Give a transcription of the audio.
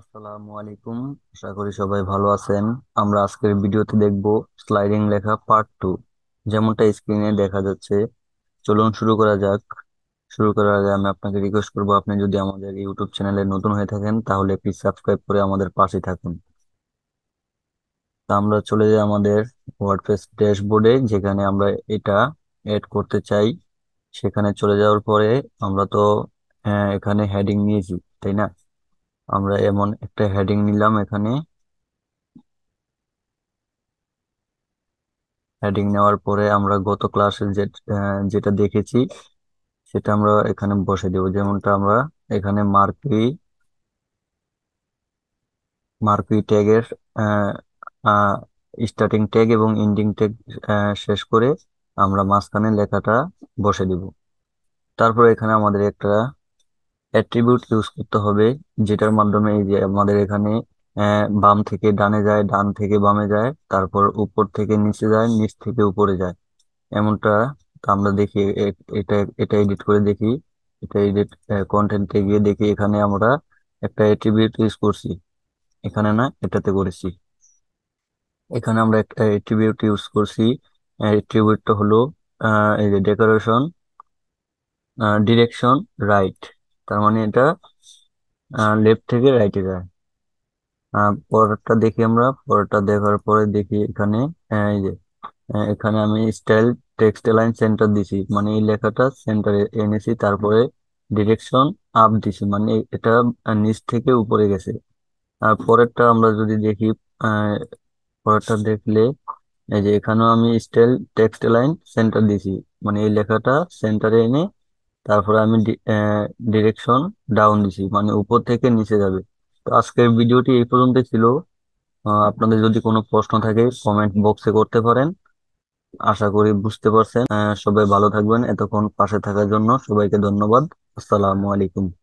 আসসালামু আলাইকুম আশা করি সবাই ভালো আছেন আমরা আজকের ভিডিওতে দেখব স্লাইডিং লেখা পার্ট টু যেমনটা স্ক্রিনে দেখা যাচ্ছে চলুন শুরু করা যাক শুরু করার আগে আমি আপনাকে রিকোয়েস্ট করব আপনি যদি আমাদের ইউটিউব চ্যানেলে নতুন হয়ে থাকেন তাহলে প্লিজ সাবস্ক্রাইব করে আমাদের পাশে থাকুন তা আমরা চলে যাই আমাদের ওয়ার্ডপ্রেস ড্যাশবোর্ডে যেখানে আমরা এটা এড করতে চাই সেখানে চলে যাওয়ার পরে আমরা তো হ্যাঁ, এখানে হেডিং নিয়েছি তাই না আমরা এমন একটা হেডিং নিলাম এখানে হেডিং নেওয়ার পরে আমরা গত ক্লাসে যেটা দেখেছি সেটা আমরা এখানে বসে দেব যেমনটা আমরা এখানে মার্কি মার্কি ট্যাগের স্টার্টিং ট্যাগ এবং ইন্ডিং ট্যাগ শেষ করে আমরা মাঝখানে লেখাটা বসে দিব তারপর এখানে আমাদের একটা অ্যাট্রিবিউট ইউজ করতে হবে যেটার মাধ্যমে এই যে আমাদের এখানে বাম থেকে ডানে যায় ডান থেকে বামে যায় তারপর উপর থেকে নিচে যায় নিচ থেকে উপরে যায় এমনটা আমরা দেখি এটা এটা এডিট করে দেখি এটা এডিট কন্টেন্টে গিয়ে দেখি এখানে আমরা একটা অ্যাট্রিবিউট ইউজ করছি এখানে না এটাতে করেছি এখানে আমরা একটা অ্যাট্রিবিউট ইউজ করছি অ্যাট্রিবিউটটা হলো এই যে ডেকোরেশন ডিরেকশন রাইট তার মানে এটা লেফট থেকে রাইটে যায় পরেরটা দেখি আমরা পরেরটা দেখার পরে দেখি এখানে এই যে এখানে আমি স্টাইল টেক্সট লাইন সেন্টার দিছি মানে এই লেখাটা সেন্টারে এনেছি তারপরে ডিরেকশন আপ দিছি মানে এটা নিচ থেকে উপরে গেছে আর পরেরটা আমরা যদি দেখি পরেরটা দেখলে এই যে এখানেও আমি স্টাইল টেক্সট লাইন সেন্টার দিছি মানে এই লেখাটা সেন্টারে এনে তারপরে আমি ডিরেকশন ডাউন দিছি মানে উপর থেকে নিচে যাবে তো আজকের ভিডিওটি এই পর্যন্ত ছিল আপনাদের যদি কোনো প্রশ্ন থাকে কমেন্ট বক্সে করতে পারেন আশা করি বুঝতে পারছেন সবাই ভালো থাকবেন এতক্ষণ পাশে থাকার জন্য সবাইকে ধন্যবাদ আসসালামু আলাইকুম